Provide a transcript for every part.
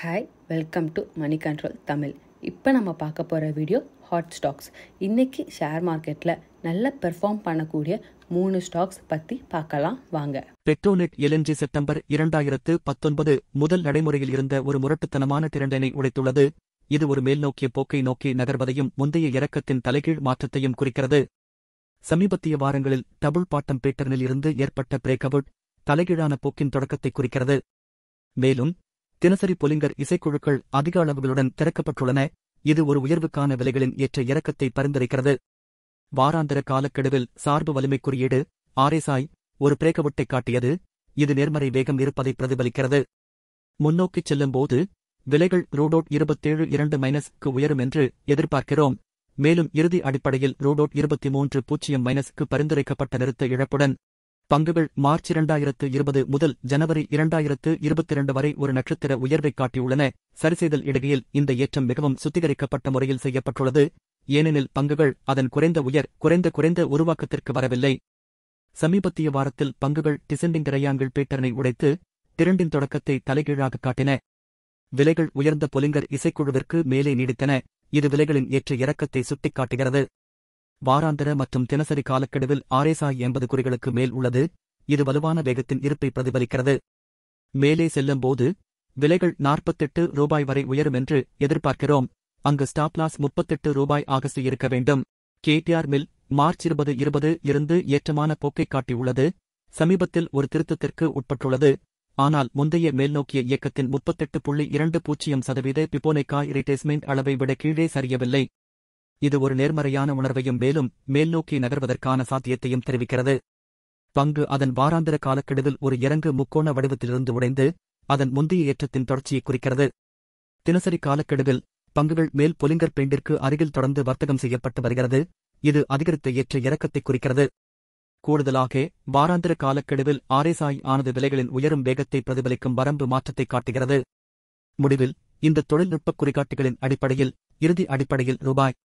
hi welcome to Moneycontrol Tamil இப்போ நம்ம பார்க்க போகிற வீடியோ ஹாட் ஸ்டாக்ஸ் இன்றைக்கி ஷேர் மார்க்கெட்டில் நல்ல பெர்ஃபார்ம் பண்ணக்கூடிய மூணு ஸ்டாக்ஸ் பற்றி பார்க்கலாம் வாங்க பெட்ரோனெட் எல்என்ஜி செப்டம்பர் இரண்டாயிரத்து பத்தொன்பது முதல் நடைமுறையில் இருந்த ஒரு முரட்டுத்தனமான திரண்டனை உடைத்துள்ளது இது ஒரு மேல்நோக்கிய போக்கை நோக்கி நகர்வதையும் முந்தைய இறக்கத்தின் தலைகீழ் மாற்றத்தையும் குறிக்கிறது சமீபத்திய வாரங்களில் டபுள் பாட்டம் பேட்டர்னில் இருந்து ஏற்பட்ட பிரேக்அவுட் தலைகீழான போக்கின் தொடக்கத்தை குறிக்கிறது மேலும் தினசரி பொலிங்கர் இசைக்குழுக்கள் அதிக அளவுகளுடன் திறக்கப்பட்டுள்ளன இது ஒரு உயர்வுக்கான விலைகளின் ஏற்ற இறக்கத்தை பரிந்துரைக்கிறது வாராந்திர காலக்கெடுவில் சார்பு வலிமை குறியீடு ஆர்எஸ்ஐ ஒரு பிரேக்கவுட்டை காட்டியது இது நேர்மறை வேகம் இருப்பதை பிரதிபலிக்கிறது முன்னோக்கிச் செல்லும்போது விலைகள் ரூடோட் இருபத்தேழு இரண்டு மைனஸ்க்கு உயரும் என்று எதிர்பார்க்கிறோம் மேலும் இறுதி அடிப்படையில் ரூடோட் இருபத்தி மூன்று பூஜ்ஜியம் மைனஸ்க்கு பரிந்துரைக்கப்பட்ட நிறுத்த இழப்புடன் பங்குகள் மார்ச் இரண்டாயிரத்து இருபது முதல் ஜனவரி இரண்டாயிரத்து இருபத்திரண்டு வரை ஒரு நட்சத்திர உயர்வைக் காட்டியுள்ளன சரிசெய்தல் இடையில் இந்த ஏற்றம் மிகவும் சுத்திகரிக்கப்பட்ட முறையில் செய்யப்பட்டுள்ளது ஏனெனில் பங்குகள் அதன் குறைந்த உயர் குறைந்த குறைந்த உருவாக்கத்திற்கு வரவில்லை சமீபத்திய வாரத்தில் பங்குகள் டிசெண்டிங் ரையாங்கிள் பேட்டரனை உடைத்து திரண்டின் தொடக்கத்தை தலைகீழாக காட்டின விலைகள் உயர்ந்த பொலிங்கர் இசைக்குழுவிற்கு மேலே நீடித்தன இது விலைகளின் ஏற்ற இறக்கத்தை சுட்டிக்காட்டுகிறது வாராந்திர மற்றும் தினசரி காலக்கெடுவில் ஆர்எஸ்ஐ எண்பது குறிகளுக்கு மேல் உள்ளது இது வலுவான வேகத்தின் இருப்பை பிரதிபலிக்கிறது மேலே செல்லும்போது விலைகள் நாற்பத்தெட்டு ரூபாய் வரை உயரும் என்று எதிர்பார்க்கிறோம் அங்கு ஸ்டாப்லாஸ் முப்பத்தெட்டு ரூபாய் ஆகஸ்ட் இருக்க வேண்டும் கேடிஆர் மில் மார்ச் இருபது இருபது இருந்து ஏற்றமான போக்கை காட்டியுள்ளது சமீபத்தில் ஒரு திருத்தத்திற்கு உட்பட்டுள்ளது ஆனால் முந்தைய மேல்நோக்கிய இயக்கத்தின் முப்பத்தெட்டு புள்ளி இரண்டு பூஜ்ஜியம் சதவீத பிபோனைக்கா இரிட்டேஸ்மெண்ட் அளவை விட கீழே சரியவில்லை இது ஒரு நேர்மறையான உணர்வையும் மேலும் மேல்நோக்கி நகர்வதற்கான சாத்தியத்தையும் தெரிவிக்கிறது பங்கு அதன் வாராந்திர காலக்கெடுவில் ஒரு இறங்கு முக்கோண வடிவத்திலிருந்து உடைந்து அதன் முந்தைய ஏற்றத்தின் தொடர்ச்சியை குறிக்கிறது தினசரி காலக்கெடுவில் பங்குகள் மேல் பொலிங்கர் பெண்டிற்கு அருகில் தொடர்ந்து வர்த்தகம் செய்யப்பட்டு வருகிறது இது அதிகரித்த ஏற்ற இறக்கத்தை குறிக்கிறது கூடுதலாக வாராந்திர காலக்கெடுவில் ஆரேசாய் ஆனது விலைகளின் உயரும் வேகத்தை பிரதிபலிக்கும் வரம்பு மாற்றத்தை காட்டுகிறது முடிவில் இந்த தொழில்நுட்ப குறிகாட்டிகளின் அடிப்படையில் இறுதி அடிப்படையில் ரூபாய்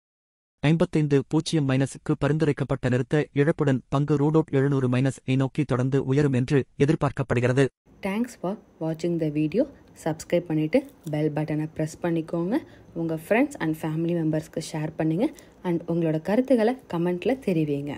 ஐம்பத்தைந்து பூஜ்ஜியம் மைனஸுக்கு பரிந்துரைக்கப்பட்ட நிறுத்த இழப்புடன் பங்கு ரூடோட் எழுநூறு மைனஸ் ஐ நோக்கி தொடர்ந்து உயரும் என்று எதிர்பார்க்கப்படுகிறது தேங்க்ஸ் ஃபார் வாட்சிங் த வீடியோ சப்ஸ்கிரைப் பண்ணிவிட்டு பெல் பட்டனை ப்ரெஸ் பண்ணிக்கோங்க உங்கள் ஃப்ரெண்ட்ஸ் அண்ட் ஃபேமிலி மெம்பர்ஸ்க்கு ஷேர் பண்ணுங்கள் அண்ட் உங்களோட கருத்துக்களை கமெண்ட்டில் தெரிவிங்க